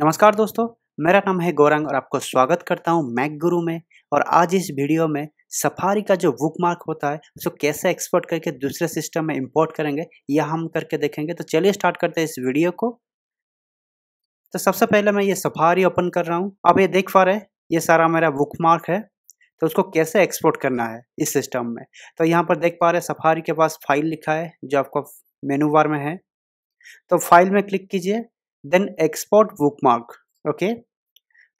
नमस्कार दोस्तों मेरा नाम है गौरंग और आपको स्वागत करता हूं मैक गुरु में और आज इस वीडियो में सफारी का जो बुकमार्क मार्क होता है उसको कैसे एक्सपोर्ट करके दूसरे सिस्टम में इंपोर्ट करेंगे यह हम करके देखेंगे तो चलिए स्टार्ट करते हैं इस वीडियो को तो सबसे पहले मैं ये सफारी ओपन कर रहा हूँ आप ये देख पा रहे हैं ये सारा मेरा बुक मार्क है तो उसको कैसे एक्सपोर्ट करना है इस सिस्टम में तो यहाँ पर देख पा रहे सफारी के पास फाइल लिखा है जो आपका मेनू बार में है तो फाइल में क्लिक कीजिए then export bookmark okay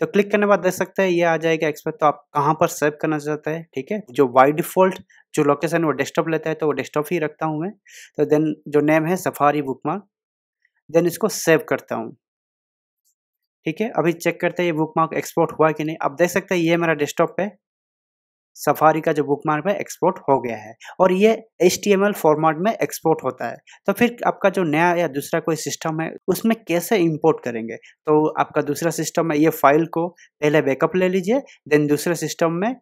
तो क्लिक करने बाद देख सकते हैं ये आ जाएगा एक्सपोर्ट तो आप कहाँ पर सेव करना चाहते हैं ठीक है जो बाई डिफॉल्ट जो लोकेशन वो डेस्कटॉप लेता है तो वो डेस्कटॉप ही रखता हूँ मैं तो देन जो नेम है सफारी बुक मार्क देन इसको सेव करता हूँ ठीक है अभी चेक करते हैं ये बुक मार्क एक्सपोर्ट हुआ कि नहीं आप देख सकते हैं ये मेरा डेस्कटॉप है सफारी का जो बुक मार्क है एक्सपोर्ट हो गया है और ये एच फॉर्मेट में एक्सपोर्ट होता है तो फिर आपका जो नया या दूसरा कोई सिस्टम है उसमें कैसे इंपोर्ट करेंगे तो आपका दूसरा सिस्टम है ये फाइल को पहले बैकअप ले लीजिए देन दूसरे सिस्टम में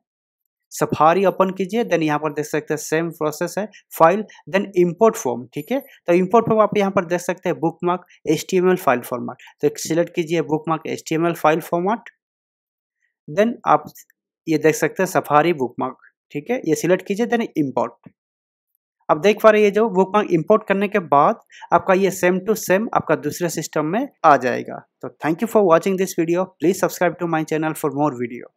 सफारी ओपन कीजिए देन यहाँ पर देख सकते हैं सेम प्रोसेस है फाइल देन इंपोर्ट फॉर्म ठीक है तो इंपोर्ट फॉर्म आप यहाँ पर देख सकते हैं bookmark L file format तो सिलेक्ट कीजिए bookmark L file format then आप ये देख सकते हैं सफारी बुकमार्क ठीक है ये सिलेक्ट कीजिए देन इम्पोर्ट अब देख पा रहे ये जो बुकमार्क इंपोर्ट करने के बाद आपका ये सेम टू सेम आपका दूसरे सिस्टम में आ जाएगा तो thank you for watching this video please subscribe to my channel for more video